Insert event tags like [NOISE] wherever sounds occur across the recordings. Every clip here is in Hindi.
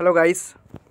हेलो गाइस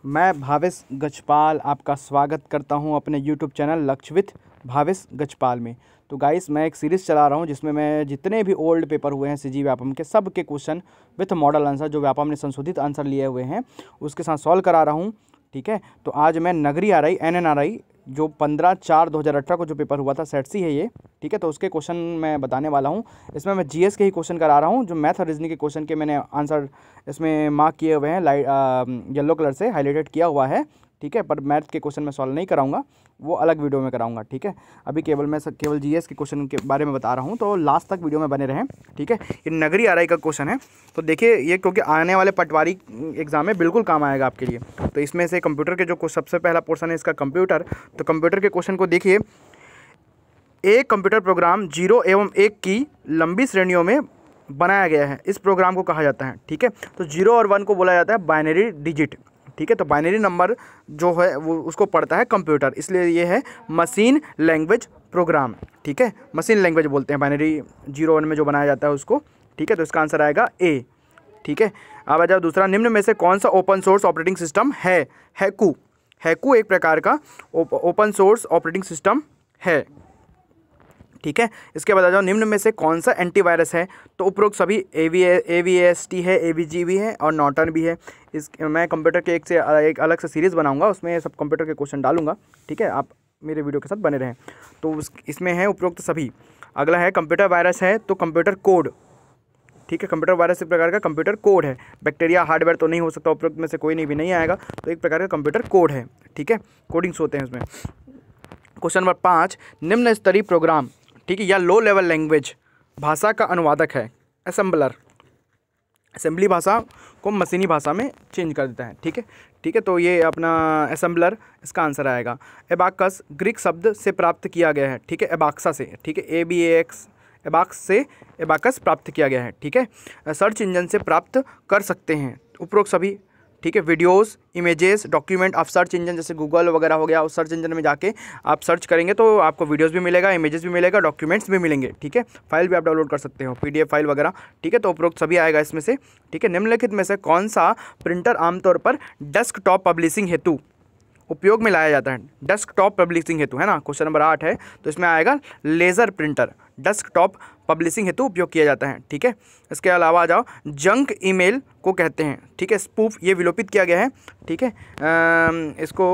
मैं भावेश गजपाल आपका स्वागत करता हूं अपने यूट्यूब चैनल लक्षवित भावेश गजपाल में तो गाइस मैं एक सीरीज़ चला रहा हूं जिसमें मैं जितने भी ओल्ड पेपर हुए हैं सीजी व्यापम के सब के क्वेश्चन विथ मॉडल आंसर जो व्यापम ने संशोधित आंसर लिए हुए हैं उसके साथ सॉल्व करा रहा हूँ ठीक है तो आज मैं नगरी R I N N R I जो पंद्रह चार दो हज़ार अठारह को जो पेपर हुआ था सेट सी है ये ठीक है तो उसके क्वेश्चन मैं बताने वाला हूँ इसमें मैं जीएस के ही क्वेश्चन करा रहा हूँ जो मैथ और रीजनिंग के क्वेश्चन के मैंने आंसर इसमें मार्क किए हुए हैं लाइट येलो कलर से हाईलाइटेड किया हुआ है ठीक है पर मैथ के क्वेश्चन मैं सॉल्व नहीं कराऊंगा वो अलग वीडियो में कराऊंगा ठीक है अभी केवल मैं केवल जीएस के क्वेश्चन के बारे में बता रहा हूँ तो लास्ट तक वीडियो में बने रहें ठीक है ये नगरी आरआई का क्वेश्चन है तो देखिए ये क्योंकि आने वाले पटवारी एग्जाम में बिल्कुल काम आएगा आपके लिए तो इसमें से कंप्यूटर के जो सबसे पहला पोर्सन है इसका कंप्यूटर तो कंप्यूटर के क्वेश्चन को देखिए एक कंप्यूटर प्रोग्राम जीरो एवं एक की लंबी श्रेणियों में बनाया गया है इस प्रोग्राम को कहा जाता है ठीक है तो जीरो और वन को बोला जाता है बाइनरी डिजिट ठीक है तो बाइनरी नंबर जो है वो उसको पढ़ता है कंप्यूटर इसलिए ये है मशीन लैंग्वेज प्रोग्राम ठीक है मशीन लैंग्वेज बोलते हैं बाइनरी जीरो वन में जो बनाया जाता है उसको ठीक है तो इसका आंसर आएगा ए ठीक है अब आ जाओ दूसरा निम्न में से कौन सा ओपन सोर्स ऑपरेटिंग सिस्टम है हैकू हैकू एक प्रकार का ओपन सोर्स ऑपरेटिंग सिस्टम है ठीक है इसके बाद आ जाओ निम्न में से कौन सा एंटीवायरस है तो उपरोक्त सभी A V A V S T है ए वी जी भी है और नॉटन भी है इस मैं कंप्यूटर के एक से एक अलग से सीरीज़ बनाऊंगा उसमें सब कंप्यूटर के क्वेश्चन डालूंगा ठीक है आप मेरे वीडियो के साथ बने रहें तो उस इसमें है उपरोक्त सभी अगला है कंप्यूटर वायरस है तो कंप्यूटर कोड ठीक है कंप्यूटर वायरस एक प्रकार का कंप्यूटर कोड है बैक्टीरिया हार्डवेयर तो नहीं हो सकता उपरोक्त में से कोई नहीं भी नहीं आएगा तो एक प्रकार का कंप्यूटर कोड है ठीक है कोडिंग्स होते हैं उसमें क्वेश्चन नंबर पाँच निम्न स्तरीय प्रोग्राम ठीक है या लो लेवल लैंग्वेज भाषा का अनुवादक है असम्बलर असेंबली भाषा को मशीनी भाषा में चेंज कर देता है ठीक है ठीक है तो ये अपना असेंबलर इसका आंसर आएगा एबाकस ग्रीक शब्द से प्राप्त किया गया है ठीक है एबाक्सा से ठीक है ए बी एक्स एबाक्स से एबाकस प्राप्त किया गया है ठीक है सर्च इंजन से प्राप्त कर सकते हैं उपरोक्त सभी ठीक है वीडियोस इमेजेस डॉक्यूमेंट आप सर्च इंजन जैसे गूगल वगैरह हो गया उस सर्च इंजन में जाके आप सर्च करेंगे तो आपको वीडियोस भी मिलेगा इमेजेस भी मिलेगा डॉक्यूमेंट्स भी मिलेंगे ठीक है फाइल भी आप डाउनलोड कर सकते हो पीडीएफ फाइल वगैरह ठीक है तो उपरोक्त सभी आएगा इसमें से ठीक है निम्नलिखित में से कौन सा प्रिंटर आमतौर पर डेस्क पब्लिशिंग हेतु उपयोग में लाया जाता है डेस्कटॉप पब्लिशिंग हेतु है ना क्वेश्चन नंबर आठ है तो इसमें आएगा लेज़र प्रिंटर डेस्कटॉप पब्लिशिंग हेतु उपयोग किया जाता है ठीक है इसके अलावा आ जाओ जंक ईमेल को कहते हैं ठीक है स्पूफ ये विलोपित किया गया है ठीक है इसको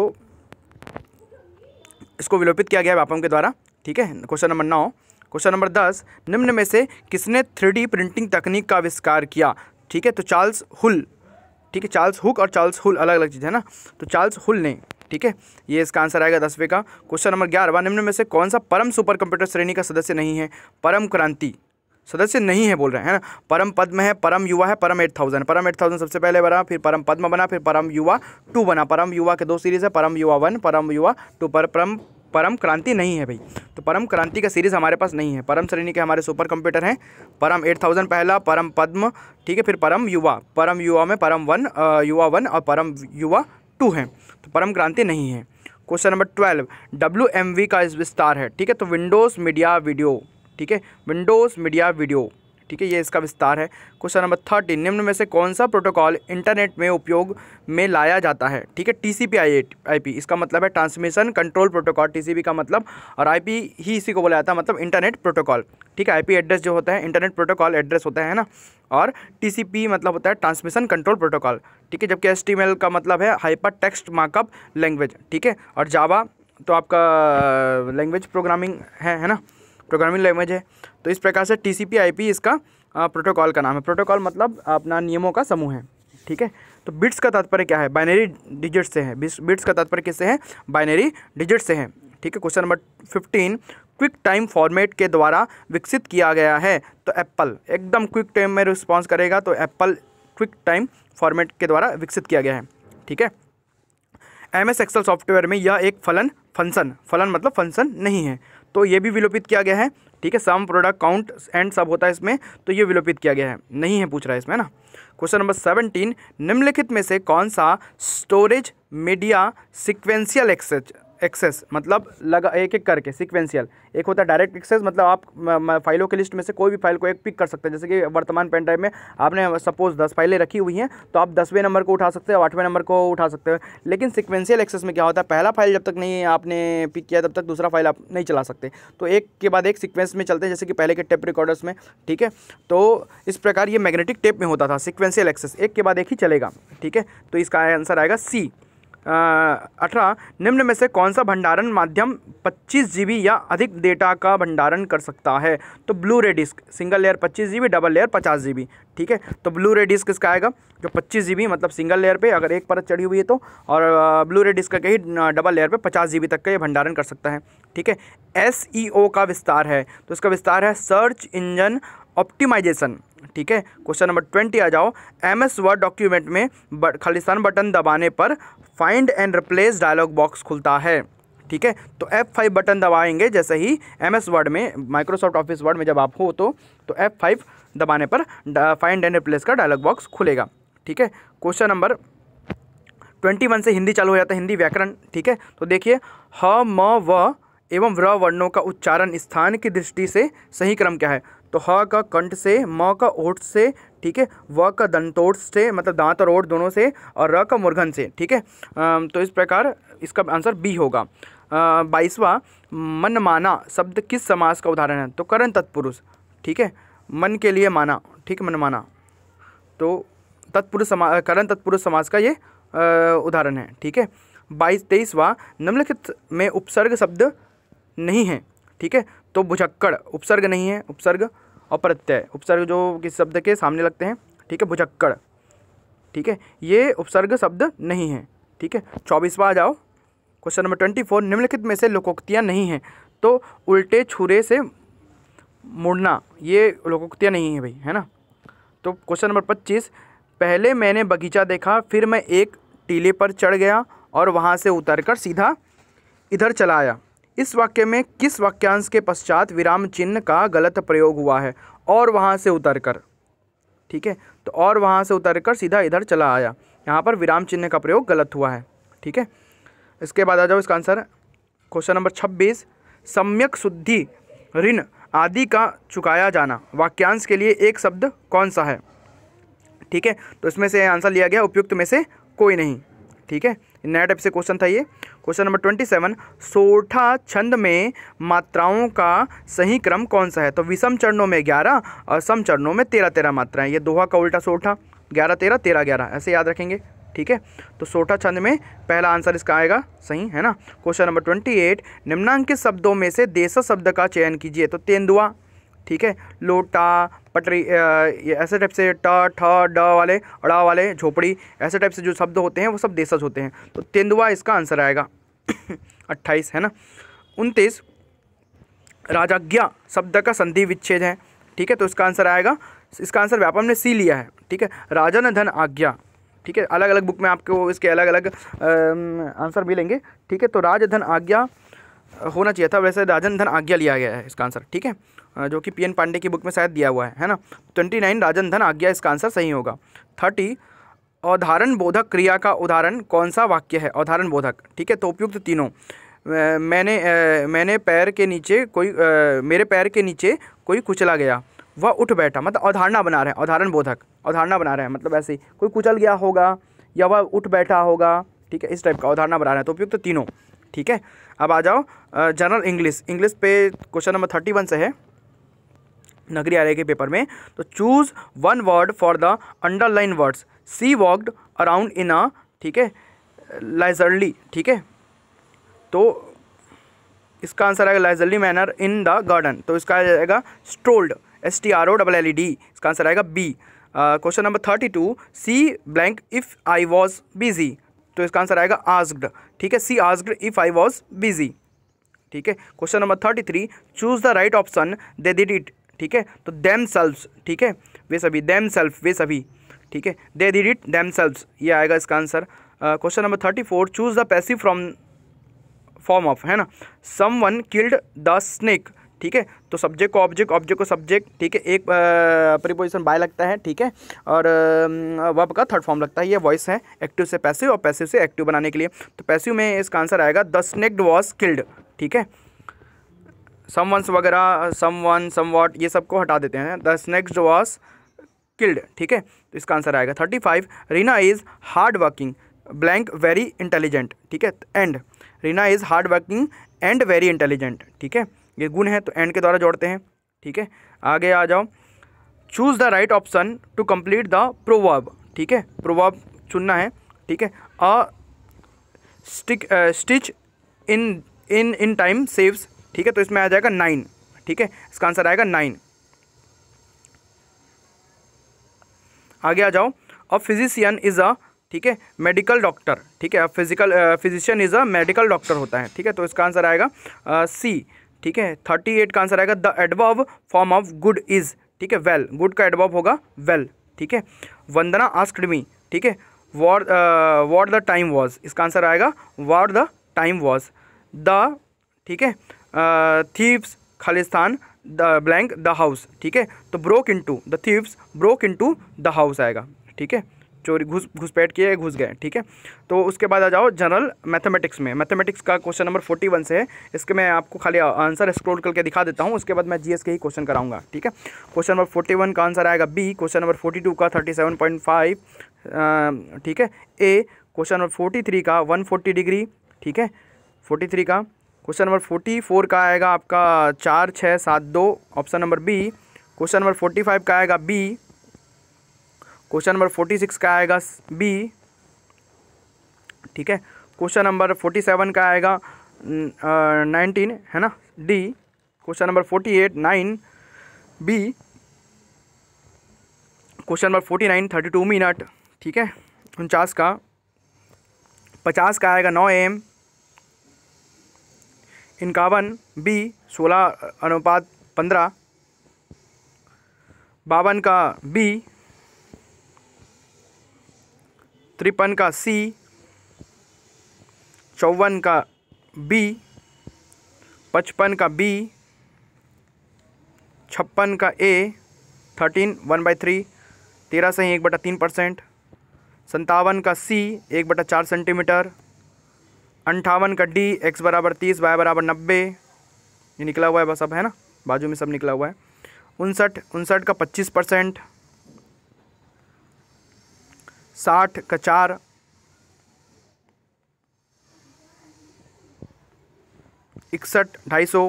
इसको विलोपित किया गया है व्यापम के द्वारा ठीक है क्वेश्चन नंबर नौ क्वेश्चन नंबर दस निम्न में से किसने थ्री प्रिंटिंग तकनीक का आविष्कार किया ठीक है तो चार्ल्स हुल ठीक है चार्ल्स हुक और चार्ल्स हुल अलग अलग चीज़ है ना तो चार्ल्स हुल ने ठीक है ये इसका आंसर आएगा दसवें का क्वेश्चन नंबर वन निम्न में से कौन सा परम सुपर कंप्यूटर श्रेणी का सदस्य नहीं है परम क्रांति सदस्य नहीं है बोल रहे हैं ना परम पद्म है परम युवा है Param eight thousand Param eight thousand सबसे पहले बना फिर परम पद्म बना फिर परम युवा टू बना परम युवा के दो सीरीज़ है परम युवा वन परम युवा टू पर परम परम क्रांति नहीं है भाई तो परम क्रांति का सीरीज़ हमारे पास नहीं है परम श्रेणी के हमारे सुपर कंप्यूटर हैं परम एट थाउजेंड पहला परम पद्म ठीक है फिर परम युवा परम युवा में परम वन युवा वन और परम युवा टू हैं तो परम क्रांति नहीं है question number twelve W M V का विस्तार है ठीक है तो विंडोज़ मीडिया वीडियो ठीक है विंडोज़ मीडिया वीडियो ठीक है ये इसका विस्तार है क्वेश्चन नंबर थर्टीन निम्न में से कौन सा प्रोटोकॉल इंटरनेट में उपयोग में लाया जाता है ठीक है टी सी पी इसका मतलब है ट्रांसमिशन कंट्रोल प्रोटोकॉल टी का मतलब और आई ही इसी को बोला जाता है मतलब इंटरनेट प्रोटोकॉल ठीक है आई एड्रेस जो होता है इंटरनेट प्रोटोकॉल एड्रेस होता है ना और टी मतलब होता है ट्रांसमिशन कंट्रोल प्रोटोकॉल ठीक है जबकि एस का मतलब है हाइपर टेक्स्ट मार्कअप लैंग्वेज ठीक है और जावा तो आपका लैंग्वेज प्रोग्रामिंग है है ना प्रोग्रामिंग लैंग्वेज है तो इस प्रकार से टी सी इसका प्रोटोकॉल का नाम है प्रोटोकॉल मतलब अपना नियमों का समूह है ठीक है तो बिट्स का तात्पर्य क्या है बाइनरी डिजिट से है बिट्स का तात्पर्य किससे है बाइनरी डिजिट से है ठीक है question number fifteen quick time format के द्वारा विकसित किया गया है तो एप्पल एकदम क्विक टाइम में रिस्पॉन्स करेगा तो एप्पल क्विक टाइम फॉर्मेट के द्वारा विकसित किया गया है ठीक है एम एस एक्सल सॉफ्टवेयर में यह एक फलन फंक्शन फलन मतलब फंक्शन नहीं है तो ये भी विलोपित किया गया है ठीक है सम प्रोडक्ट काउंट एंड सब होता है इसमें तो ये विलोपित किया गया है नहीं है पूछ रहा है इसमें ना क्वेश्चन नंबर सेवनटीन निम्नलिखित में से कौन सा storage media sequential access access मतलब लगा एक एक करके सिक्वेंशियल एक होता है डायरेक्ट एक्सेस मतलब आप फाइलों के लिस्ट में से कोई भी फाइल को एक पिक कर सकते हैं जैसे कि वर्तमान पेन ड्राइव में आपने सपोज दस फाइलें रखी हुई हैं तो आप दसवें नंबर को उठा सकते हो आठवें नंबर को उठा सकते हो लेकिन सिक्वेंशियल एक्सेस में क्या होता है पहला फाइल जब तक नहीं आपने पिक किया तब तक दूसरा फाइल आप नहीं चला सकते तो एक के बाद एक सिक्वेंस में चलते हैं जैसे कि पहले के टेप रिकॉर्डर्स में ठीक है तो इस प्रकार ये मैग्नेटिक टेप में होता था सिक्वेंशियल एक्सेस एक के बाद एक ही चलेगा ठीक है तो इसका आंसर आएगा सी अठारह निम्न में से कौन सा भंडारण माध्यम 25 जीबी या अधिक डेटा का भंडारण कर सकता है तो blu ray disc single layer 25 GB double layer 50 GB ठीक है तो ब्लू रे डिस्क इसका आएगा जो 25 जीबी मतलब सिंगल लेयर पे अगर एक परत चढ़ी हुई है तो और ब्लू रे डिस्क का ही डबल लेयर पे 50 जीबी तक का ये भंडारण कर सकता है ठीक है एस का विस्तार है तो इसका विस्तार है सर्च इंजन ऑप्टिमाइजेशन ठीक है क्वेश्चन नंबर ट्वेंटी आ जाओ एम एस वर्ड डॉक्यूमेंट में बट खालिस्तान बटन दबाने पर find and replace dialog box खुलता है ठीक है तो F5 बटन दबाएंगे जैसे ही एम एस वर्ड में माइक्रोसॉफ्ट ऑफिस वर्ड में जब आप हो तो तो F5 दबाने पर फाइंड एंड रिप्लेस का डायलॉग बॉक्स खुलेगा ठीक है क्वेश्चन नंबर ट्वेंटी वन से हिंदी चालू हो जाता है हिंदी व्याकरण ठीक है तो देखिए ह म व एवं व्र वर्णों का उच्चारण स्थान की दृष्टि से सही क्रम क्या है तो ह का कंठ से म का ओठ से ठीक है व का दंतोड़ से मतलब दांत और ओट दोनों से और र का मुर्घन से ठीक है तो इस प्रकार इसका आंसर बी होगा बाईसवा मनमाना शब्द किस समाज का उदाहरण है तो करण तत्पुरुष ठीक है मन के लिए माना ठीक है मनमाना तो तत्पुरुष समा करण तत्पुरुष समाज का ये उदाहरण है ठीक है बाईस तेईसवा निम्नलिखित में उपसर्ग शब्द नहीं है ठीक है तो भुझक्कड़ उपसर्ग नहीं है उपसर्ग और प्रत्यय उपसर्ग जो किस शब्द के सामने लगते हैं ठीक है भुजक्कड़ ठीक है ये उपसर्ग शब्द नहीं है ठीक है चौबीसवा आ जाओ क्वेश्चन नंबर ट्वेंटी फोर निम्नलिखित में से लोकोक्तियाँ नहीं हैं तो उल्टे छुरे से मुड़ना ये लोकोक्तियाँ नहीं है भाई है ना तो क्वेश्चन नंबर पच्चीस पहले मैंने बगीचा देखा फिर मैं एक टीले पर चढ़ गया और वहाँ से उतर कर सीधा इधर चला आया इस वाक्य में किस वाक्यांश के पश्चात विराम चिन्ह का गलत प्रयोग हुआ है और वहाँ से उतर कर ठीक है तो और वहाँ से उतर कर सीधा इधर चला आया यहाँ पर विराम चिन्ह का प्रयोग गलत हुआ है ठीक है इसके बाद आ जाओ इसका आंसर क्वेश्चन नंबर छब्बीस सम्यक शुद्धि ऋण आदि का चुकाया जाना वाक्यांश के लिए एक शब्द कौन सा है ठीक है तो इसमें से आंसर लिया गया उपयुक्त में से कोई नहीं ठीक है नया टाइप से क्वेश्चन था ये क्वेश्चन नंबर ट्वेंटी सेवन सोठा छंद में मात्राओं का सही क्रम कौन सा है तो विषम चरणों में ग्यारह और सम चरणों में तेरह तेरह मात्राएं ये दोहा का उल्टा सोठा ग्यारह तेरह तेरह ग्यारह ऐसे याद रखेंगे ठीक है तो सोठा छंद में पहला आंसर इसका आएगा सही है ना क्वेश्चन नंबर ट्वेंटी एट निम्नांकित शब्दों में से देशा शब्द का चयन कीजिए तो तेंदुआ ठीक है लोटा पटरी ये ऐसे टाइप से ट ठ ड वाले अड़ा वाले झोपड़ी ऐसे टाइप से जो शब्द होते हैं वो सब देशज होते हैं तो तेंदुआ इसका आंसर आएगा [COUGHS] अट्ठाईस है ना उनतीस राजाज्ञा शब्द का संधि विच्छेद है ठीक है तो इसका आंसर आएगा इसका आंसर व्यापम ने सी लिया है ठीक है राजा ने धन आज्ञा ठीक है अलग अलग बुक में आपको इसके अलग अलग आंसर मिलेंगे ठीक है तो राजधन आज्ञा होना चाहिए था वैसे राजन धन आज्ञा लिया गया है इसका आंसर ठीक है जो कि पी एन पांडे की बुक में शायद दिया हुआ है है ना ट्वेंटी नाइन राजन धन आज्ञा इसका आंसर सही होगा थर्टी अवधारण बोधक क्रिया का उदाहरण कौन सा वाक्य है अवधारण बोधक ठीक है तो उपयुक्त तीनों मैंने मैंने पैर के नीचे कोई मेरे पैर के नीचे कोई कुचला गया वह उठ बैठा मतलब अवधारणा बना रहे हैं अवधारण बोधक अवधारणा बना रहे हैं मतलब ऐसे ही कोई कुचल गया होगा या वह उठ बैठा होगा ठीक है इस टाइप का अवधारणा बना रहे हैं तो उपयुक्त तीनों ठीक है अब आ जाओ जनरल इंग्लिश इंग्लिश पे क्वेश्चन नंबर थर्टी वन से है नगरी आर्य के पेपर में तो choose one word for the underline words C walked around in a ठीक है लाइजरली ठीक है तो इसका आंसर आएगा leisurely manner in the garden तो इसका आ जाएगा strolled S T R O double L E D इसका आंसर आएगा B question number thirty two C blank if I was busy तो इसका आंसर आएगा आस्क्ड ठीक है C asked if I was busy ठीक है question number thirty three choose the right option they did it ठीक है तो देम सेल्फ ठीक है वे सभी देम सेल्फ वे सभी ठीक है they did it themselves ये आएगा इसका answer question number thirty four choose the passive from form of है ना someone killed the snake ठीक है तो सब्जेक्ट को ऑब्जेक्ट ऑब्जेक्ट को सब्जेक्ट ठीक है एक प्रीपोजिशन बाय लगता है ठीक है और वब का थर्ड फॉर्म लगता है ये वॉइस है एक्टिव से पैसिव और पैसिव से एक्टिव बनाने के लिए तो पैसिव में इसका आंसर आएगा द स्नेक्ड वॉज किल्ड ठीक है सम वंस वगैरह सम वन सम वॉट ये सबको हटा देते हैं द स्नेक्स्ट वॉज किल्ड ठीक है तो इसका आंसर आएगा thirty five Reena is hard working blank very intelligent ठीक है and Reena is hard working and very intelligent ठीक है ये गुण है तो एंड के द्वारा जोड़ते हैं ठीक है आगे आ जाओ choose the right option to complete the proverb ठीक है प्रोवर्ब चुनना है ठीक है a stick stitch in in in time saves ठीक है तो इसमें आ जाएगा नाइन ठीक है इसका आंसर आएगा नाइन आगे आ जाओ अ फिजिशियन इज़ अ ठीक है मेडिकल डॉक्टर ठीक है physical physician is a medical doctor होता है ठीक है तो इसका आंसर आएगा सी ठीक है थर्टी एट का आंसर आएगा the adv form of good is ठीक है वेल गुड का एडबव होगा वेल ठीक है वंदना आस्क्ड मी ठीक है what what the time was इसका आंसर आएगा what the time was the ठीक है थीव्स खालिस्तान द ब्लैंक द हाउस ठीक है तो broke into the thieves broke into the house आएगा ठीक है चोरी घुस घुसपैठ किए घुस गए ठीक है तो उसके बाद आ जाओ जनरल मैथमेटिक्स में मैथमेटिक्स का क्वेश्चन नंबर फोर्टी वन से है इसके मैं आपको खाली आंसर स्क्रोल करके दिखा देता हूँ उसके बाद मैं जीएस के ही क्वेश्चन कराऊंगा ठीक है क्वेश्चन नंबर फोर्टी वन का आंसर आएगा B question number forty two का थर्टी सेवन पॉइंट फाइव ठीक है A question number forty three का वन फोर्टी डिग्री ठीक है फोर्टी थ्री का क्वेश्चन नंबर फोर्टी फोर का आएगा आपका चार छः सात दो option number B question number forty five का आएगा B question number forty six का आएगा बी ठीक है क्वेश्चन नंबर फोर्टी सेवन का आएगा नाइनटीन है ना D question number forty eight nine B question number forty nine thirty two minute ठीक है उनचास का पचास का आएगा नौ एम इक्यावन बी सोलह अनुपात पंद्रह बावन का बी तिरपन का सी चौवन का बी पचपन का बी छप्पन का A thirteen one by three तेरह से ही एक बटा तीन परसेंट संतावन का सी एक बटा चार सेंटीमीटर अंठावन का डी एक्स बराबर तीस वाई बराबर नब्बे ये निकला हुआ है बस अब है ना बाजू में सब निकला हुआ है उनसठ उनसठ का पच्चीस परसेंट साठ का चार इकसठ ढाई सौ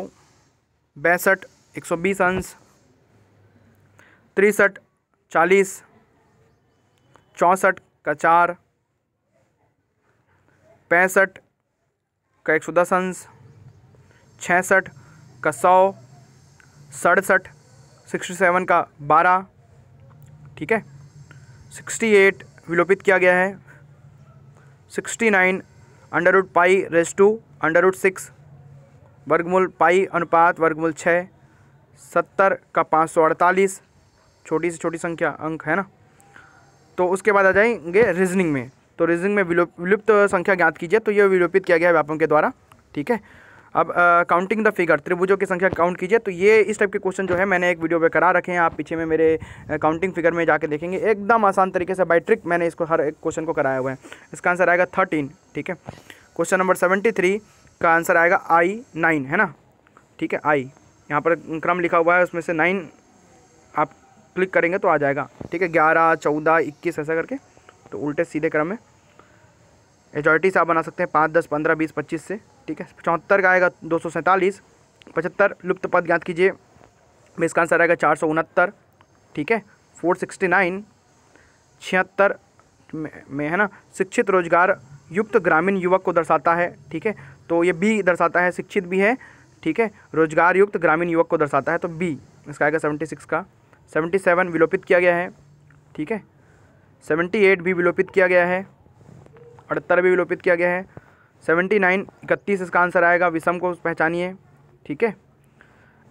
बैसठ एक सौ बीस अंश तिरसठ चालीस चौंसठ का चार पैंसठ का एक सौ दस अंश छसठ का सौ सड़सठ सिक्सटी सेवन का बारह ठीक है सिक्सटी एट विलोपित किया गया है sixty nine under root pi raise to under root six वर्गमूल पाई अनुपात वर्गमूल छः सत्तर का पाँच सौ अड़तालीस छोटी से छोटी संख्या अंक है ना तो उसके बाद आ जाएंगे रीजनिंग में तो रीजनिंग में विलुप्त संख्या ज्ञात कीजिए तो यह विलोपित किया गया है व्यापम के द्वारा ठीक है अब काउंटिंग द फिगर त्रिभुजों की संख्या काउंट कीजिए तो ये इस टाइप के क्वेश्चन जो है मैंने एक वीडियो पे करा रखे हैं आप पीछे में मेरे काउंटिंग फिगर में जाके देखेंगे एकदम आसान तरीके से बाय ट्रिक मैंने इसको हर एक क्वेश्चन को कराया हुआ है इसका आंसर आएगा थर्टीन ठीक है क्वेश्चन नंबर सेवेंटी थ्री का आंसर आएगा आई नाइन है ना ठीक है आई यहाँ पर क्रम लिखा हुआ है उसमें से नाइन आप क्लिक करेंगे तो आ जाएगा ठीक है ग्यारह चौदह इक्कीस ऐसा करके तो उल्टे सीधे क्रम में मेजॉरिटी से आप बना सकते हैं पाँच दस पंद्रह बीस पच्चीस से ठीक है चौहत्तर का आएगा दो सौ सैंतालीस पचहत्तर लुप्त पद ज्ञात कीजिए इसका आंसर आएगा चार सौ उनहत्तर ठीक है फोर सिक्सटी नाइन छिहत्तर में है ना शिक्षित रोजगार युक्त ग्रामीण युवक को दर्शाता है ठीक है तो ये बी दर्शाता है शिक्षित भी है ठीक है रोजगार युक्त ग्रामीण युवक को दर्शाता है तो बी इसका आएगा सेवेंटी सिक्स का सेवेंटी सेवन विलोपित किया गया है ठीक है सेवेंटी एट भी विलोपित किया गया है अठहत्तर भी विलोपित किया गया है सेवेंटी नाइन इकतीस इसका आंसर आएगा विषम को पहचानिए ठीक है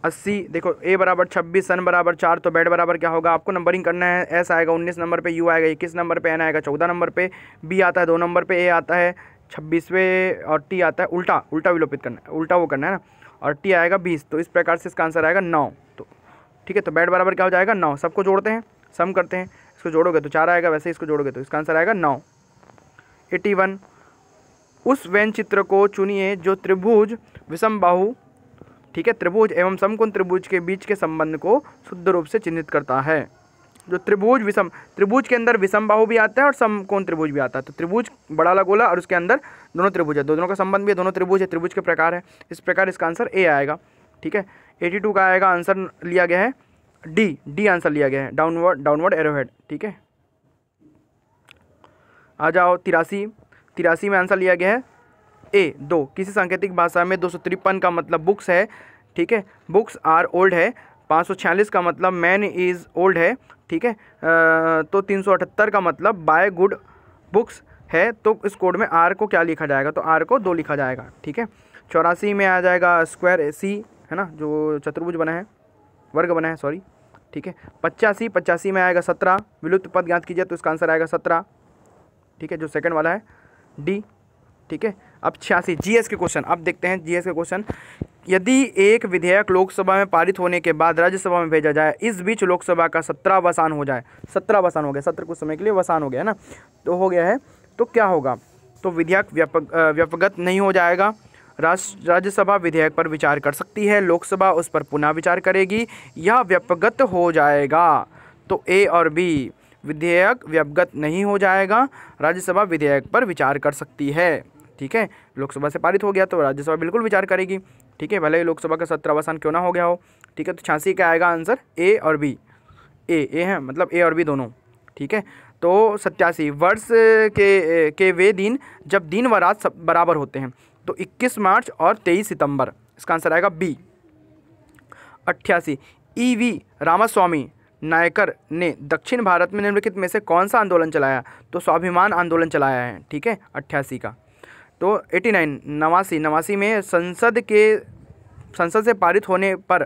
अस्सी देखो ए बराबर छब्बीस सन बराबर चार तो बैट बराबर क्या होगा आपको नंबरिंग करना है एस आएगा उन्नीस नंबर पे यू आएगा इक्कीस नंबर पे एन आएगा चौदह नंबर पे बी आता है दो नंबर पे ए आता है छब्बीसवें और टी आता है उल्टा उल्टा विलोपित करना है उल्टा वो करना है ना और टी आएगा बीस तो इस प्रकार से इसका आंसर आएगा नौ तो ठीक है तो बैट बराबर क्या हो जाएगा नौ सबको जोड़ते हैं सम करते हैं इसको जोड़ोगे तो चार आएगा वैसे इसको जोड़ोगे तो इसका आंसर आएगा नौ एटी वन उस वैन चित्र को चुनिए जो त्रिभुज विषम बाहु ठीक है त्रिभुज एवं समकोण त्रिभुज के बीच के संबंध को शुद्ध रूप से चिन्हित करता है जो त्रिभुज विषम त्रिभुज के अंदर विषम बाहु भी आता है और समकोण त्रिभुज भी आता है तो त्रिभुज बड़ा वाला गोला और उसके अंदर दोनों त्रिभुज है दोनों का संबंध भी है दोनों त्रिभुज है त्रिभुज के प्रकार है इस प्रकार इसका आंसर ए आएगा ठीक है एटी टू का आएगा आंसर लिया गया है डी डी आंसर लिया गया है डाउनवर्ड डाउनवर्ड एरोहेड ठीक है आ जाओ तिरासी तिरासी में आंसर लिया गया है ए दो किसी सांकेतिक भाषा में दो का मतलब बुक्स है ठीक है बुक्स आर ओल्ड है पाँच का मतलब मैन इज़ ओल्ड है ठीक है तो तीन का मतलब बाय गुड बुक्स है तो इस कोड में आर को क्या लिखा जाएगा तो आर को दो लिखा जाएगा ठीक है चौरासी में आ जाएगा स्क्वायर सी है ना जो चतुर्भुज बना है वर्ग बना है सॉरी ठीक है पचासी पचासी में आएगा सत्रह विलुप्त पद ज्ञात कीजिए तो इसका आंसर आएगा सत्रह ठीक है जो सेकंड वाला है डी ठीक है अब छियासी जीएस के क्वेश्चन अब देखते हैं जीएस के क्वेश्चन यदि एक विधेयक लोकसभा में पारित होने के बाद राज्यसभा में भेजा जाए इस बीच लोकसभा का सत्रह वसान हो जाए सत्रह वसान हो गया सत्रह कुछ समय के लिए वसान हो गया है ना तो हो गया है तो क्या होगा तो विधेयक व्यापक व्यापगत नहीं हो जाएगा राज्यसभा विधेयक पर विचार कर सकती है लोकसभा उस पर पुनः विचार करेगी यह व्यपगत हो जाएगा तो ए और बी विधेयक व्यपगत नहीं हो जाएगा राज्यसभा विधेयक पर विचार कर सकती है ठीक है लोकसभा से पारित हो गया तो राज्यसभा बिल्कुल विचार करेगी ठीक है भले ही लोकसभा का सत्र अवसान क्यों ना हो गया हो ठीक है तो छियासी का आएगा आंसर ए और बी ए ए है मतलब ए और बी दोनों ठीक है तो सत्यासी वर्ष के के वे दिन जब दिन व रात बराबर होते हैं तो 21 मार्च और 23 सितंबर इसका आंसर आएगा बी अट्ठासी ई वी रामास्वामी नायकर ने दक्षिण भारत में निम्नलिखित में से कौन सा आंदोलन चलाया तो स्वाभिमान आंदोलन चलाया है ठीक है अट्ठासी का तो एटी नाइन नवासी नवासी में संसद के संसद से पारित होने पर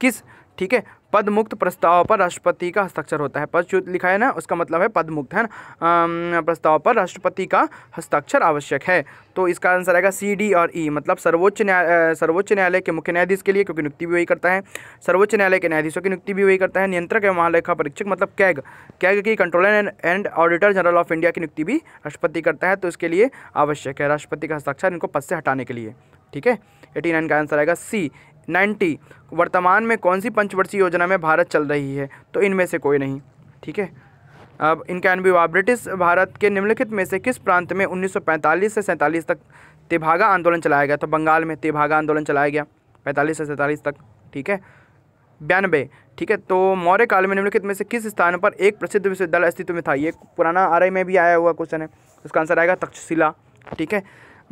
किस ठीक है पदमुक्त प्रस्ताव पर राष्ट्रपति का हस्ताक्षर होता है पदच्युत लिखा है ना उसका मतलब है पदमुक्त है ना प्रस्ताव पर राष्ट्रपति का हस्ताक्षर आवश्यक है तो इसका आंसर आएगा सी डी और ई e, मतलब सर्वोच्च न्याय सर्वोच्च न्यायालय के मुख्य न्यायाधीश के लिए क्योंकि नियुक्ति भी वही करता है सर्वोच्च न्यायालय के न्यायाधीशों की नियुक्ति भी वही करता है नियंत्रक एवं महालेखा परीक्षक मतलब कैग कैग की controller and auditor general of India की नियुक्ति भी राष्ट्रपति करता है तो इसके लिए आवश्यक है राष्ट्रपति का हस्ताक्षर इनको पद से हटाने के लिए ठीक है एटी नाइन का आंसर आएगा सी नाइन्टी वर्तमान में कौन सी पंचवर्षीय योजना में भारत चल रही है तो इनमें से कोई नहीं ठीक है अब इनका अनुभव ब्रिटिश भारत के निम्नलिखित में से किस प्रांत में 1945 से सैंतालीस तक तिभागा आंदोलन चलाया गया तो बंगाल में तिभागा आंदोलन चलाया गया पैंतालीस से सैंतालीस तक ठीक है बयानबे ठीक है तो मौर्य काल में निम्नलिखित में से किस स्थान पर एक प्रसिद्ध विश्वविद्यालय अस्तित्व में था ये पुराना आर में भी आया हुआ क्वेश्चन है उसका आंसर आएगा तक्षशिला ठीक है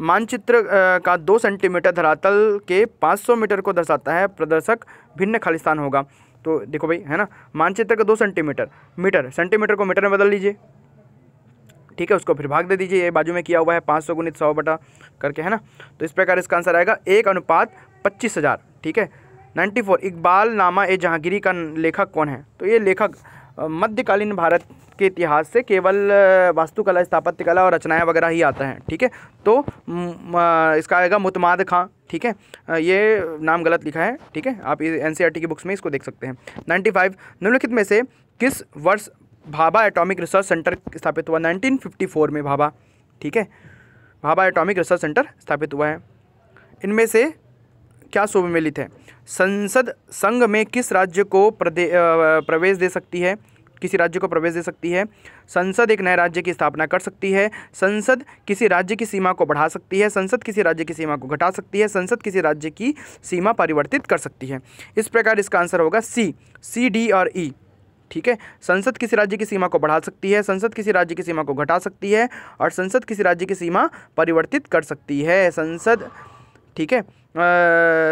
मानचित्र का दो सेंटीमीटर धरातल के 500 मीटर को दर्शाता है प्रदर्शक भिन्न खालिस्तान होगा तो देखो भाई है ना मानचित्र का दो सेंटीमीटर मीटर सेंटीमीटर को मीटर में बदल लीजिए ठीक है उसको फिर भाग दे दीजिए ये बाजू में किया हुआ है पाँच सौ गुणित सौ बटा करके है ना तो इस प्रकार इसका आंसर आएगा एक अनुपात पच्चीस हज़ार ठीक है नाइन्टी फोर इकबाल नामा ए जहांगीरी का लेखक कौन है तो ये लेखक मध्यकालीन भारत के इतिहास से केवल वास्तुकला स्थापत्य कला और रचनाएं वगैरह ही आता है ठीक है तो इसका आएगा मुतमाद खां ठीक है ये नाम गलत लिखा है ठीक है आप एन e की बुक्स में इसको देख सकते हैं नाइन्टी फाइव निम्नलिखित में से किस वर्ष भाभा एटॉमिक रिसर्च सेंटर स्थापित हुआ 1954 में भाभा ठीक है भाभा एटॉमिक रिसर्च सेंटर स्थापित हुआ है इनमें से क्या सुविमिलित मिलित है संसद संघ में किस राज्य को प्रवेश दे सकती है किसी राज्य को प्रवेश दे सकती है संसद एक नए राज्य की स्थापना कर सकती है संसद किसी राज्य की सीमा को बढ़ा सकती है संसद किसी राज्य की सीमा को घटा सकती है संसद किसी राज्य की सीमा परिवर्तित कर सकती है इस प्रकार इसका आंसर होगा सी सी डी और ई e. ठीक है संसद किसी राज्य की सीमा को बढ़ा सकती है संसद किसी राज्य की सीमा को घटा सकती है और संसद किसी राज्य की सीमा परिवर्तित कर सकती है संसद ठीक है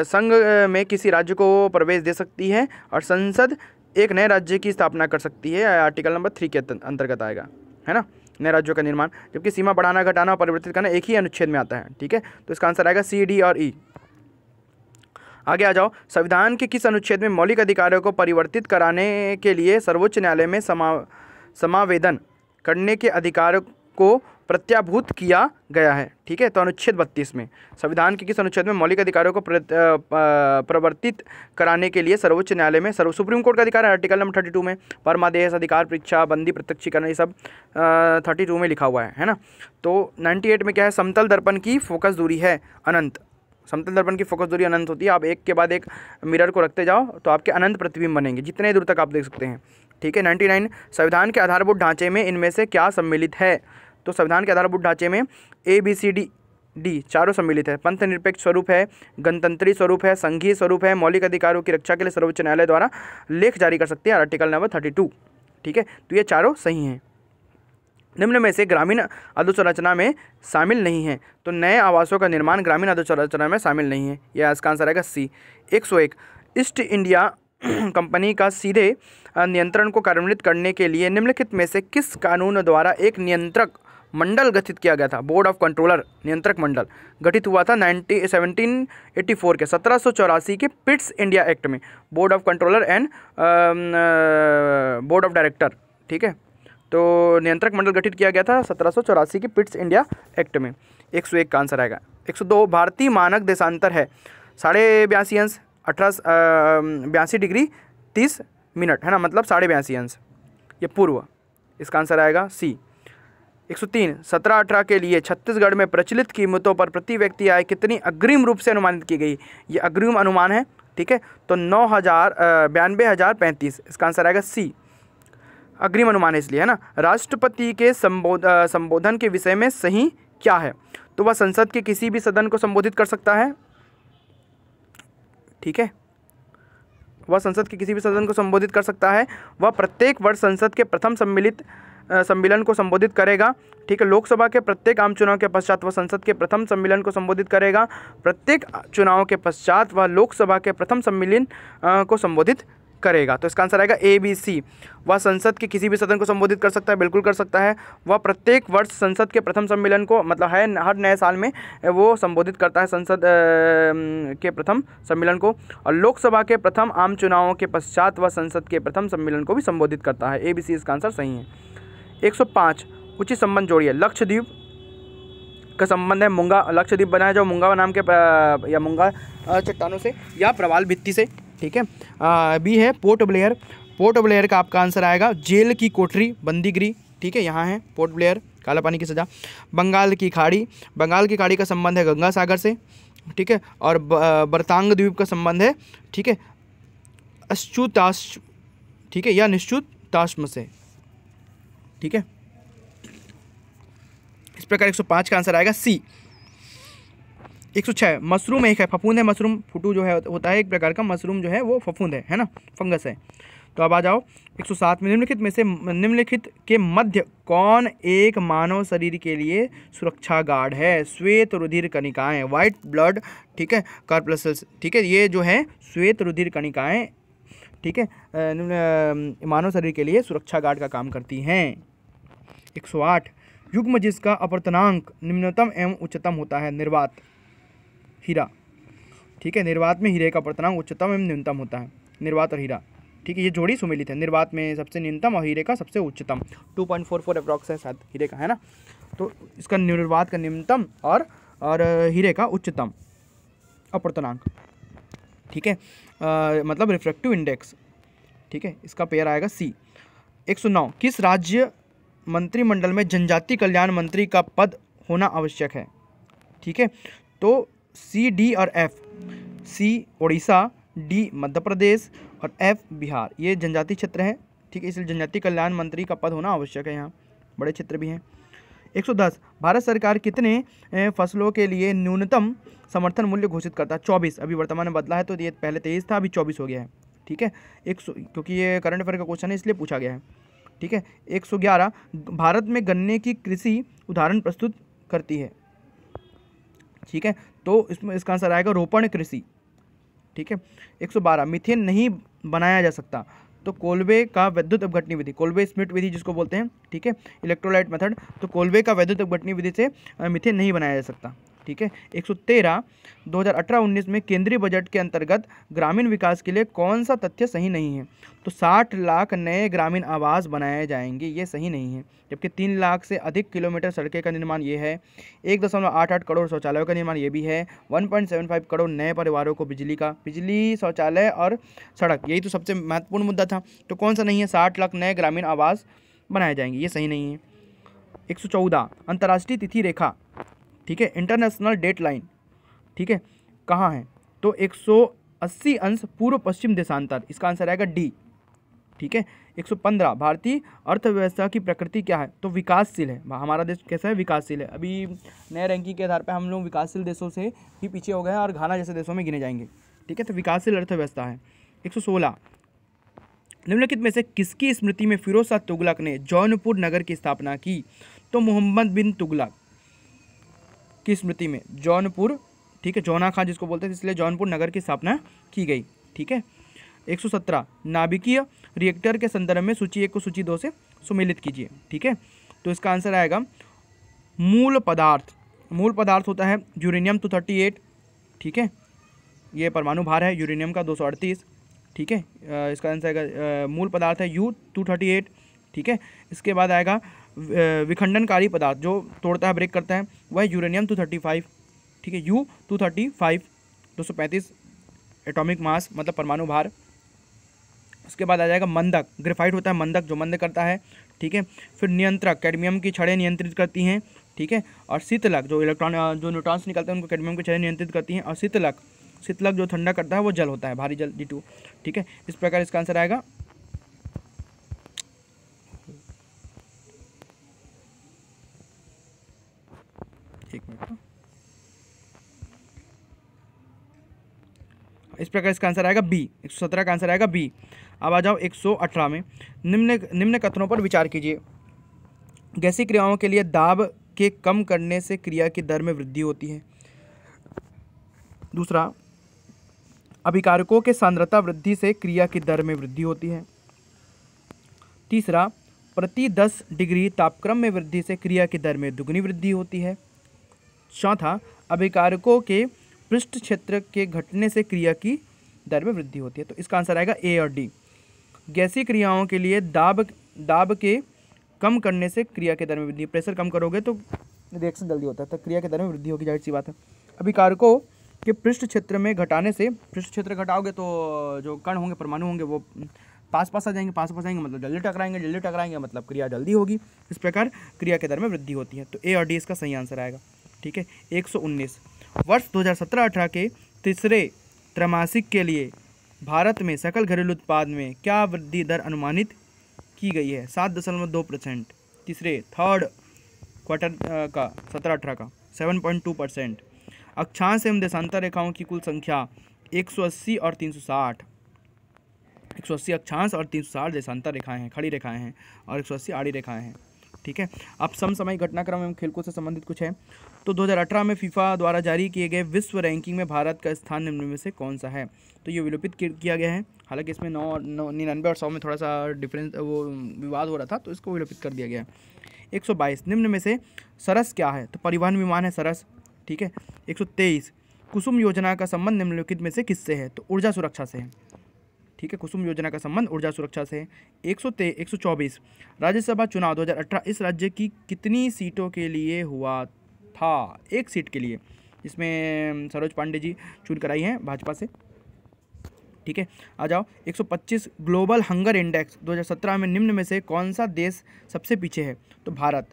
संघ में किसी राज्य को प्रवेश दे सकती है और संसद एक नए राज्य की स्थापना कर सकती है आर्टिकल नंबर थ्री के अंतर्गत आएगा है ना नए राज्यों का निर्माण जबकि सीमा बढ़ाना घटाना और परिवर्तित करना एक ही अनुच्छेद में आता है ठीक है तो इसका आंसर आएगा सी डी और ई e. आगे आ जाओ संविधान के किस अनुच्छेद में मौलिक अधिकारों को परिवर्तित कराने के लिए सर्वोच्च न्यायालय में समा समावेदन करने के अधिकार को प्रत्याभूत किया गया है ठीक है तो अनुच्छेद बत्तीस में संविधान के किस अनुच्छेद में मौलिक अधिकारों को प्रवर्तित कराने के लिए सर्वोच्च न्यायालय में सर्व सुप्रीम कोर्ट का अधिकार है आर्टिकल नंबर थर्टी टू में परमादेश अधिकार परीक्षा बंदी प्रत्यक्षीकरण ये सब थर्टी टू में लिखा हुआ है है ना तो नाइन्टी एट में क्या है समतल दर्पण की फोकस दूरी है अनंत समतल दर्पण की फोकस दूरी अनंत होती है आप एक के बाद एक मिरर को रखते जाओ तो आपके अनंत प्रतिबिंब बनेंगे जितने दूर तक आप देख सकते हैं ठीक है नाइन्टी नाइन संविधान के आधारभूत ढांचे में इनमें से क्या सम्मिलित है तो संविधान के आधारभूत ढांचे में A B C D D चारों सम्मिलित है पंथ निरपेक्ष स्वरूप है गणतंत्री स्वरूप है संघीय स्वरूप है मौलिक अधिकारों की रक्षा के लिए सर्वोच्च न्यायालय द्वारा लेख जारी कर सकते हैं आर्टिकल नंबर थर्टी टू ठीक है तो ये चारों सही हैं निम्न में से ग्रामीण अधोसंरचना में शामिल नहीं है तो नए आवासों का निर्माण ग्रामीण अधोसंरचना में शामिल नहीं है यह इसका आंसर आएगा सी एक सौ एक ईस्ट इंडिया [CLEARS THROAT] कंपनी का सीधे नियंत्रण को कार्यान्वित करने के लिए निम्नलिखित में से किस कानून द्वारा एक नियंत्रक मंडल गठित किया गया था बोर्ड ऑफ कंट्रोलर नियंत्रक मंडल गठित हुआ था नाइनटीन सेवनटीन फोर के सत्रह सौ चौरासी के पिट्स इंडिया एक्ट में board of controller and board of director ठीक है तो नियंत्रक मंडल गठित किया गया था सत्रह सौ चौरासी के पिट्स इंडिया एक्ट में एक सौ एक का आंसर आएगा एक सौ दो भारतीय मानक देशांतर है साढ़े बयासी अंश अठारह बयासी डिग्री तीस मिनट है ना मतलब साढ़े बयासी अंश ये पूर्व इसका आंसर आएगा सी 103 सत्रह अठारह के लिए छत्तीसगढ़ में प्रचलित कीमतों पर प्रति व्यक्ति आय कितनी अग्रिम रूप से अनुमानित की गई ये अग्रिम अनुमान है ठीक है तो नौ हज़ार बयानबे हज़ार पैंतीस इसका आंसर आएगा सी अग्रिम अनुमान है इसलिए है ना राष्ट्रपति के संबोध संबोधन के विषय में सही क्या है तो वह संसद के किसी भी सदन को संबोधित कर सकता है ठीक है वह संसद के किसी भी सदन को संबोधित कर सकता है वह प्रत्येक वर्ष संसद के प्रथम सम्मिलित सम्मेलन को संबोधित करेगा ठीक है लोकसभा के प्रत्येक आम चुनाव के पश्चात वह संसद के प्रथम सम्मेलन को संबोधित करेगा प्रत्येक चुनाव के पश्चात वह लोकसभा के प्रथम सम्मेलन को संबोधित करेगा तो इसका आंसर आएगा ए बी सी वह संसद के किसी भी सदन को संबोधित कर सकता है बिल्कुल कर सकता है वह प्रत्येक वर्ष संसद के प्रथम सम्मेलन को मतलब है हर नए साल में वो संबोधित करता है संसद के प्रथम सम्मेलन को और लोकसभा के प्रथम आम चुनावों के पश्चात वह संसद के प्रथम सम्मेलन को भी संबोधित करता है ए बी सी इसका आंसर सही है 105 उचित संबंध जोड़िए लक्षद्वीप का संबंध है मुंगा लक्षद्वीप बनाया जाओ जो मुंगा नाम के या मुंगा चट्टानों से या प्रवाल भित्ति से ठीक है बी है पोर्ट ब्लेयर पोर्ट ब्लेयर का आपका आंसर आएगा जेल की कोठरी बंदीगिरी ठीक है यहाँ है पोर्ट ब्लेयर काला पानी की सजा बंगाल की खाड़ी बंगाल की खाड़ी का संबंध है गंगा सागर से ठीक है और बरतांग द्वीप का संबंध है ठीक है अश्चुताश ठीक है या निश्चुत ताश्म से ठीक है इस प्रकार 105 का आंसर आएगा सी 106 सौ छः मशरूम एक है फफूंद है मशरूम फुटू जो है होता है एक प्रकार का मशरूम जो है वो फफूंद है है ना फंगस है तो अब आ जाओ 107 सौ सात में निम्नलिखित में से निम्नलिखित के मध्य कौन एक मानव शरीर के लिए सुरक्षा गार्ड है श्वेत रुधिर कणिकाएँ व्हाइट ब्लड ठीक है कार्पलसल्स ठीक है ये जो है श्वेत रुधिर कणिकाएँ ठीक है मानव शरीर के लिए सुरक्षा गार्ड का काम करती हैं एक सौ आठ युग्म जिसका अपर्तनांक निम्नतम एवं उच्चतम होता है निर्वात हीरा ठीक है निर्वात में हीरे का अपर्तनांक उच्चतम एवं न्यूनतम होता है निर्वात और हीरा ठीक है ये जोड़ी सुमिलित है निर्वात में सबसे न्यूनतम और हीरे का सबसे उच्चतम two point four four approx है शायद हीरे का है ना तो इसका निर्वात का निम्नतम और और हीरे का उच्चतम अपर्तनांक ठीक है आ, मतलब रिफ्रैक्टिव इंडेक्स ठीक है इसका पेयर आएगा सी एक सौ नौ किस राज्य मंत्रिमंडल में जनजाति कल्याण मंत्री का पद होना आवश्यक है ठीक है तो सी डी और F C Odisha D Madhya Pradesh और एफ बिहार ये जनजाति क्षेत्र हैं ठीक है इसलिए जनजाति कल्याण मंत्री का पद होना आवश्यक है यहाँ बड़े क्षेत्र भी हैं 110 भारत सरकार कितने फसलों के लिए न्यूनतम समर्थन मूल्य घोषित करता है चौबीस अभी वर्तमान में बदला है तो ये पहले तेईस था अभी चौबीस हो गया है ठीक है एक क्योंकि ये करंट अफेयर का क्वेश्चन है इसलिए पूछा गया है ठीक है 111 भारत में गन्ने की कृषि उदाहरण प्रस्तुत करती है ठीक है तो इसमें इसका आंसर आएगा रोपण कृषि ठीक है 112 मिथेन नहीं बनाया जा सकता तो कोलवे का वैद्युत अपघटनी विधि कोलवे स्मिट विधि जिसको बोलते हैं ठीक है इलेक्ट्रोलाइट मेथड तो कोलवे का वैद्युत अपघटनी विधि से मिथेन नहीं बनाया जा सकता ठीक है 113 2018-19 में केंद्रीय बजट के अंतर्गत ग्रामीण विकास के लिए कौन सा तथ्य सही नहीं है तो 60 लाख नए ग्रामीण आवास बनाए जाएंगे ये सही नहीं है जबकि तीन लाख से अधिक किलोमीटर सड़कें का निर्माण ये है एक दशमलव आठ आठ करोड़ शौचालयों का निर्माण ये भी है one point seven five crore नए परिवारों को बिजली का बिजली शौचालय और सड़क यही तो सबसे महत्वपूर्ण मुद्दा था तो कौन सा नहीं है साठ लाख नए ग्रामीण आवास बनाए जाएंगे ये सही नहीं है एक सौ चौदह अंतर्राष्ट्रीय तिथि रेखा ठीक है इंटरनेशनल डेट लाइन ठीक है कहाँ है तो 180 अंश पूर्व पश्चिम देशांतर इसका आंसर आएगा डी ठीक है 115 भारतीय अर्थव्यवस्था की प्रकृति क्या है तो विकासशील है हमारा देश कैसा है विकासशील है अभी नए रैंकिंग के आधार पर हम लोग विकासशील देशों से ही पीछे हो गए हैं और घाना जैसे देशों में गिने जाएंगे ठीक है तो विकासशील अर्थव्यवस्था है एक निम्नलिखित में से किसकी स्मृति में फिरोज शाह तुगलक ने जौनपुर नगर की स्थापना की तो मोहम्मद बिन तुगलक की स्मृति में जौनपुर ठीक है जौना खां जिसको बोलते हैं इसलिए जौनपुर नगर की स्थापना की गई ठीक है 117 नाभिकीय रिएक्टर के संदर्भ में सूची एक को सूची दो से सुमिलित कीजिए ठीक है तो इसका आंसर आएगा मूल पदार्थ मूल पदार्थ होता है यूरेनियम एट ठीक है ये परमाणु भार है यूरेनियम का अड़तीस ठीक है इसका आंसर आएगा मूल पदार्थ है यू एट ठीक है इसके बाद आएगा विखंडनकारी पदार्थ जो तोड़ता है ब्रेक करता है वह यूरेनियम टू थर्टी फाइव ठीक है यू टू थर्टी फाइव दो सौ पैंतीस एटोमिक मास मतलब परमाणु भार उसके बाद आ जाएगा मंदक ग्रेफाइट होता है मंदक जो मंद करता है ठीक है फिर नियंत्रक कैडमियम की छड़ें नियंत्रित करती हैं ठीक है और शीतलक जो इलेक्ट्रॉन जो न्यूट्रॉन्स निकलते हैं उनको कैडमियम की छड़ें नियंत्रित करती हैं और शीतलक शीतलक जो ठंडा करता है वो जल होता है भारी जल डी ठीक है इस प्रकार इसका आंसर आएगा एक मिनट इस प्रकार इसका आंसर आएगा बी एक सौ सत्रह का आंसर आएगा बी अब आ जाओ एक सौ अठारह में निम्न निम्न कथनों पर विचार कीजिए गैसी क्रियाओं के लिए दाब के कम करने से क्रिया की दर में वृद्धि होती है दूसरा अभिकारकों के सांद्रता वृद्धि से क्रिया की दर में वृद्धि होती है तीसरा प्रति दस डिग्री तापक्रम में वृद्धि से क्रिया की दर में दुग्नी वृद्धि होती है चौथा अभिकारकों के पृष्ठ क्षेत्र के घटने से क्रिया की दर में वृद्धि होती है तो इसका आंसर आएगा ए और डी गैसी क्रियाओं के लिए दाब दाब के कम करने से क्रिया के दर में वृद्धि प्रेशर कम करोगे तो रिएक्शन जल्दी होता है तो क्रिया के दर में वृद्धि होगी जाहिर सी बात है अभिकारकों के पृष्ठ क्षेत्र में घटाने से पृष्ठ क्षेत्र घटाओगे तो जो कण होंगे परमाणु होंगे वो पास पास आ जाएंगे पास पास आएंगे मतलब जल्दी टकराएंगे जल्दी टकराएंगे मतलब क्रिया जल्दी होगी इस प्रकार क्रिया के दर में वृद्धि होती है तो ए और डी इसका सही आंसर आएगा ठीक है एक वर्ष 2017-18 के तीसरे त्रैमासिक के लिए भारत में सकल घरेलू उत्पाद में क्या वृद्धि दर अनुमानित की गई है सात दशमलव दो परसेंट तीसरे थर्ड क्वार्टर का सत्रह अठारह का सेवन पॉइंट टू परसेंट अक्षांश एवं देशांतर रेखाओं की कुल संख्या एक सौ अस्सी और तीन सौ साठ एक सौ अस्सी अक्षांश और तीन सौ साठ देशांतर रेखाएँ हैं खड़ी रेखाएँ हैं और एक सौ अस्सी आड़ी रेखाएँ हैं ठीक है अब समय घटनाक्रम एवं खेलकूद से संबंधित कुछ है तो 2018 में फीफा द्वारा जारी किए गए विश्व रैंकिंग में भारत का स्थान निम्न में से कौन सा है तो ये विलोपित किया गया है हालांकि इसमें नौ नौ निन्यानवे और सौ में थोड़ा सा डिफरेंस वो विवाद हो रहा था तो इसको विलोपित कर दिया गया है एक निम्न में से सरस क्या है तो परिवहन विमान है सरस ठीक है एक कुसुम योजना का संबंध निम्नलिखित में से किससे है तो ऊर्जा सुरक्षा से है ठीक है कुसुम योजना का संबंध ऊर्जा सुरक्षा से एक सौ एक सौ चौबीस राज्यसभा चुनाव दो हज़ार अठारह इस राज्य की कितनी सीटों के लिए हुआ था एक सीट के लिए इसमें सरोज पांडे जी चुन कराई हैं भाजपा से ठीक है आ जाओ 125 ग्लोबल हंगर इंडेक्स 2017 में निम्न में से कौन सा देश सबसे पीछे है तो भारत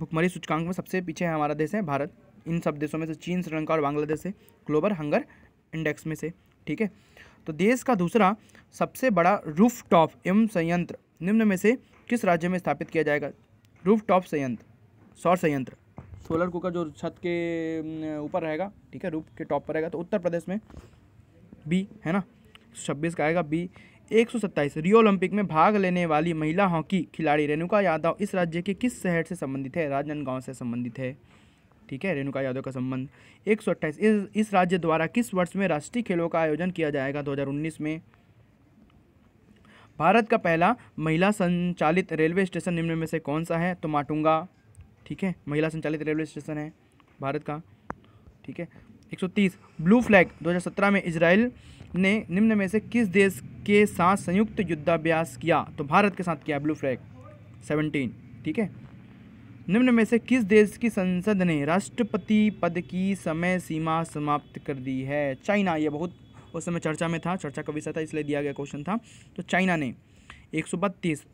भुखमरी सूचकांक में सबसे पीछे है हमारा देश है भारत इन सब देशों में से चीन श्रीलंका और बांग्लादेश से ग्लोबल हंगर इंडेक्स में से ठीक है तो देश का दूसरा सबसे बड़ा रूफ टॉप एवं संयंत्र निम्न में से किस राज्य में स्थापित किया जाएगा रूफ टॉप संयंत्र सौर संयंत्र सोलर कुकर जो छत के ऊपर रहेगा ठीक है रूफ के टॉप पर रहेगा तो उत्तर प्रदेश में बी है ना छब्बीस का आएगा बी एक सौ सत्ताईस रियो ओलंपिक में भाग लेने वाली महिला हॉकी खिलाड़ी रेणुका यादव इस राज्य के किस शहर से संबंधित है राजनांदगांव से संबंधित है ठीक है रेणुका यादव का संबंध एक सौ अट्ठाईस इस, इस राज्य द्वारा किस वर्ष में राष्ट्रीय खेलों का आयोजन किया जाएगा 2019 में भारत का पहला महिला संचालित रेलवे स्टेशन निम्न में से कौन सा है तो माटुंगा ठीक है महिला संचालित रेलवे स्टेशन है भारत का ठीक है 130 ब्लू फ्लैग 2017 में इसराइल ने निम्न में से किस देश के साथ संयुक्त युद्धाभ्यास किया तो भारत के साथ किया ब्लू फ्लैग सेवनटीन ठीक है निम्न में से किस देश की संसद ने राष्ट्रपति पद की समय सीमा समाप्त कर दी है चाइना ये बहुत उस समय चर्चा में था चर्चा का विषय था इसलिए दिया गया क्वेश्चन था तो चाइना ने एक सौ बत्तीस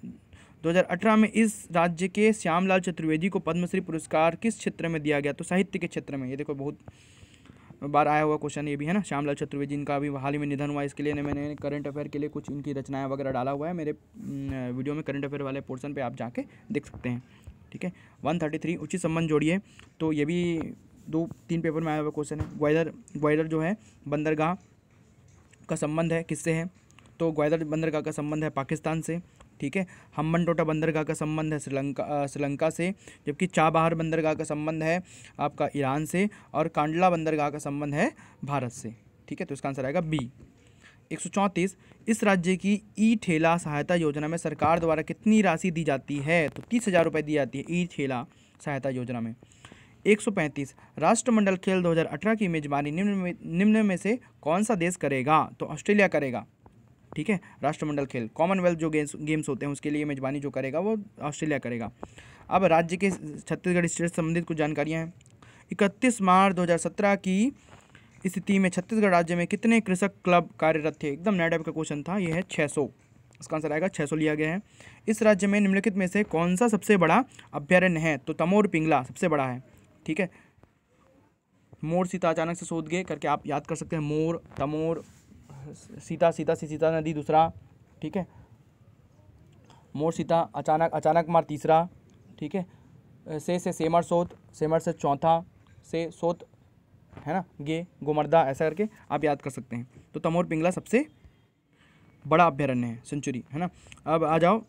अठारह में इस राज्य के श्यामलाल चतुर्वेदी को पद्मश्री पुरस्कार किस क्षेत्र में दिया गया तो साहित्य के क्षेत्र में ये देखो बहुत बार आया हुआ क्वेश्चन ये भी है ना श्यामलाल चतुर्वेदी इनका अभी हाल ही में निधन हुआ इसके लिए मैंने करंट अफेयर के लिए कुछ इनकी रचनाएं वगैरह डाला हुआ है मेरे वीडियो में करंट अफेयर वाले पोर्सन पे आप जाके देख सकते हैं ठीक है वन थर्टी थ्री उचित संबंध जोड़िए तो ये भी दो तीन पेपर में आया हुआ क्वेश्चन है ग्वाइदर ग्वाइदर जो है बंदरगाह का संबंध है किससे है तो ग्वाइदर बंदरगाह का संबंध है पाकिस्तान से ठीक है हम्बन टोटा बंदरगाह का संबंध है श्रीलंका श्रीलंका से जबकि चाबहार बंदरगाह का संबंध है आपका ईरान से और कांडला बंदरगाह का संबंध है भारत से ठीक है तो इसका आंसर आएगा बी एक इस राज्य की ई ठेला सहायता योजना में सरकार द्वारा कितनी राशि दी जाती है तो तीस हज़ार रुपये दी जाती है ई ठेला सहायता योजना में 135 राष्ट्रमंडल खेल 2018 की मेजबानी निम्न में निम्न में से कौन सा देश करेगा तो ऑस्ट्रेलिया करेगा ठीक है राष्ट्रमंडल खेल कॉमनवेल्थ जो गेम्स गेम्स होते हैं उसके लिए मेजबानी जो करेगा वो ऑस्ट्रेलिया करेगा अब राज्य के छत्तीसगढ़ स्टेट संबंधित कुछ जानकारियाँ हैं इकतीस मार्च सत्रह की स्थिति में छत्तीसगढ़ राज्य में कितने कृषक क्लब कार्यरत थे एकदम नया टाइप का क्वेश्चन था यह है छः सौ इसका आंसर आएगा सौ लिया गया है इस राज्य में निम्नलिखित में से कौन सा सबसे बड़ा अभ्यारण्य है तो तमोर पिंगला सबसे बड़ा है ठीक है मोर सीता अचानक से सोध गए करके आप याद कर सकते हैं मोर तमोर सीता सीता सी सीता नदी दूसरा ठीक है मोर सीता अचानक अचानक मार तीसरा ठीक है से से सेमर सोत सेमर से चौथा से सोत है ना गे गोमर्दा ऐसा करके आप याद कर सकते हैं तो तमोर पिंगला सबसे बड़ा अभ्यारण्य है सेंचुरी है ना अब आ जाओ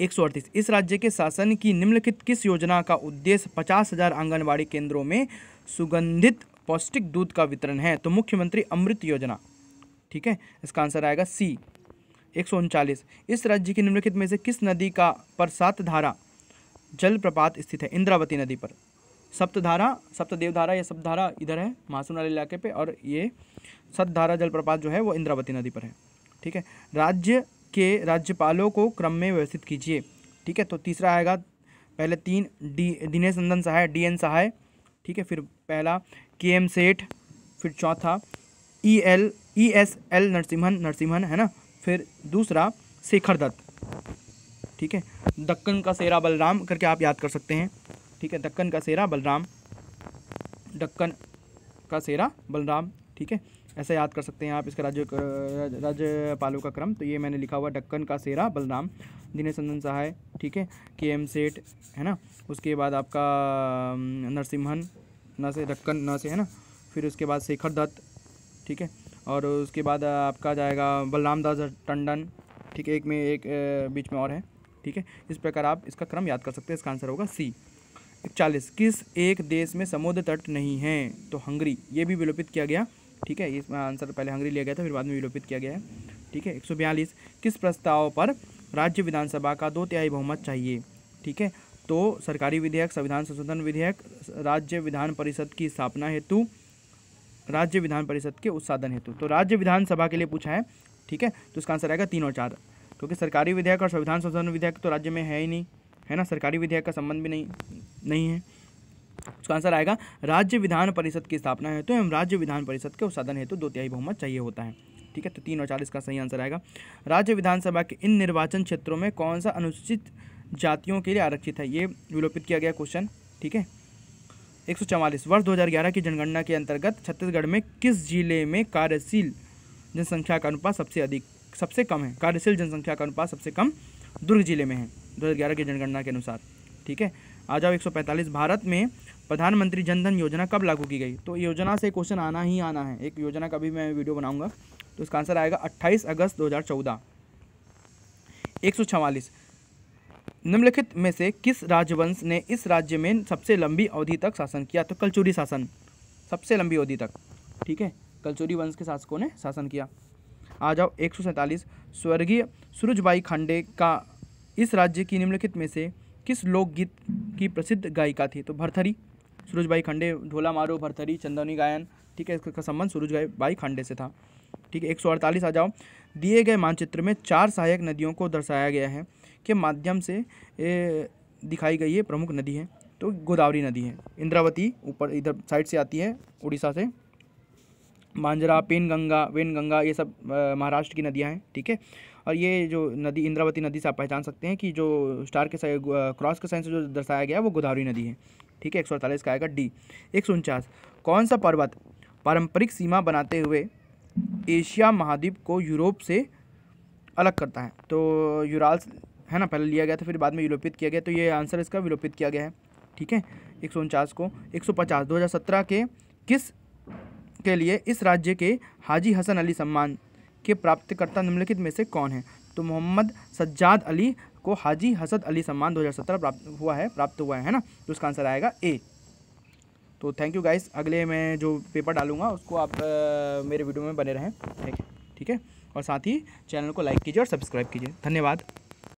एक सौ अड़तीस इस राज्य के शासन की निम्नलिखित किस योजना का उद्देश्य पचास हजार आंगनबाड़ी केंद्रों में सुगंधित पौष्टिक दूध का वितरण है तो मुख्यमंत्री अमृत योजना ठीक है इसका आंसर आएगा सी एक सौ उनचालीस इस राज्य की निम्नलिखित में से किस नदी का पर सात धारा जलप्रपात स्थित है इंद्रावती नदी पर सप्तधारा सप्तदेवधारा या सप्तधारा इधर है महासून वाले इलाके पे और ये सतधारा जलप्रपात जो है वो इंद्रावती नदी पर है ठीक है राज्य के राज्यपालों को क्रम में व्यवस्थित कीजिए ठीक है तो तीसरा आएगा पहले तीन D Dinesh Nandan Sahay D N Sahay ठीक है फिर पहला के एम सेठ फिर चौथा E L E S L Narasimhan Narasimhan है ना फिर दूसरा शेखर दत्त ठीक है दक्कन का शेरा बलराम करके आप याद कर सकते हैं ठीक है दक्कन का सेरा बलराम दक्कन का सेरा बलराम ठीक है ऐसा याद कर सकते हैं आप इसका राज्य राज्यपालों का क्रम तो ये मैंने लिखा हुआ डक्कन का सेरा बलराम दिनेश चंदन सहाय ठीक है के एम सेठ है ना उसके बाद आपका नरसिम्हन न से डक्कन न से है ना फिर उसके बाद शेखर दत्त ठीक है और उसके बाद आपका जाएगा बलराम दास टंडन ठीक है एक में एक बीच में और है ठीक है इस प्रकार आप इसका क्रम याद कर सकते हैं इसका आंसर होगा सी चालीस किस एक देश में समुद्र तट नहीं है तो हंगरी ये भी विलोपित किया गया ठीक है इसमें आंसर पहले हंगरी लिया गया था फिर बाद में विलोपित किया गया है ठीक है एक किस प्रस्ताव पर राज्य विधानसभा का दो तिहाई बहुमत चाहिए ठीक है तो सरकारी विधेयक संविधान संशोधन विधेयक राज्य विधान परिषद की स्थापना हेतु राज्य विधान परिषद के उत्साधन हेतु तो राज्य विधानसभा के लिए पूछा है ठीक है तो इसका आंसर आएगा तीन और चार क्योंकि सरकारी विधेयक और संविधान संशोधन विधेयक तो राज्य में है ही नहीं है ना सरकारी विधेयक का संबंध भी नहीं नहीं है उसका आंसर आएगा राज्य विधान परिषद की स्थापना है तो एवं राज्य विधान परिषद के उत्साधन हेतु तो दो तिहाई बहुमत चाहिए होता है ठीक है तो तीन और चार इसका सही आंसर आएगा राज्य विधानसभा के इन निर्वाचन क्षेत्रों में कौन सा अनुसूचित जातियों के लिए आरक्षित है ये विलोपित किया गया क्वेश्चन ठीक है एक वर्ष दो की जनगणना के अंतर्गत छत्तीसगढ़ में किस जिले में कार्यशील जनसंख्या का अनुपात सबसे अधिक सबसे कम है कार्यशील जनसंख्या का अनुपात सबसे कम दुर्ग जिले में है दो की जनगणना के अनुसार ठीक है आ जाओ 145 भारत में प्रधानमंत्री जनधन योजना कब लागू की गई तो योजना से क्वेश्चन आना ही आना है एक योजना का भी मैं वीडियो बनाऊंगा तो इसका आंसर आएगा 28 अगस्त 2014 सौ निम्नलिखित में से किस राजवंश ने इस राज्य में सबसे लंबी अवधि तक शासन किया तो कलचूरी शासन सबसे लंबी अवधि तक ठीक है कलचूरी वंश के शासकों ने शासन किया आ जाओ एक स्वर्गीय सूरजबाई खांडे का इस राज्य की निम्नलिखित में से किस लोकगीत की प्रसिद्ध गायिका थी तो भरथरी सूरजबाई खंडे ढोला मारो भरथरी चंदौनी गायन ठीक है इसका संबंध सूरजबाई खंडे से था ठीक है एक सौ अड़तालीस आ जाओ दिए गए मानचित्र में चार सहायक नदियों को दर्शाया गया है के माध्यम से दिखाई गई ये प्रमुख नदी है तो गोदावरी नदी है इंद्रावती ऊपर इधर साइड से आती है उड़ीसा से मांजरा पेन गंगा वेन गंगा ये सब महाराष्ट्र की नदियाँ हैं ठीक है थीके? और ये जो नदी इंद्रावती नदी से आप पहचान सकते हैं कि जो स्टार के क्रॉस के साइन से जो दर्शाया गया है वो गोदावरी नदी है ठीक है एक सौ अड़तालीस का आएगा डी एक सौ उनचास कौन सा पर्वत पारंपरिक सीमा बनाते हुए एशिया महाद्वीप को यूरोप से अलग करता है तो यूराल्स है ना पहले लिया गया था फिर बाद में विलोपित किया गया तो ये आंसर इसका विलोपित किया गया है ठीक है एक सौ उनचास को एक सौ पचास दो हज़ार सत्रह के किस के लिए इस राज्य के हाजी हसन अली सम्मान के प्राप्तकर्ता निम्नलिखित में से कौन है तो मोहम्मद सज्जाद अली को हाजी हसद अली सम्मान 2017 प्राप्त हुआ है प्राप्त हुआ है, ना तो उसका आंसर आएगा ए तो थैंक यू गाइस अगले मैं जो पेपर डालूंगा उसको आप आ, मेरे वीडियो में बने रहें ठीक है और साथ ही चैनल को लाइक कीजिए और सब्सक्राइब कीजिए धन्यवाद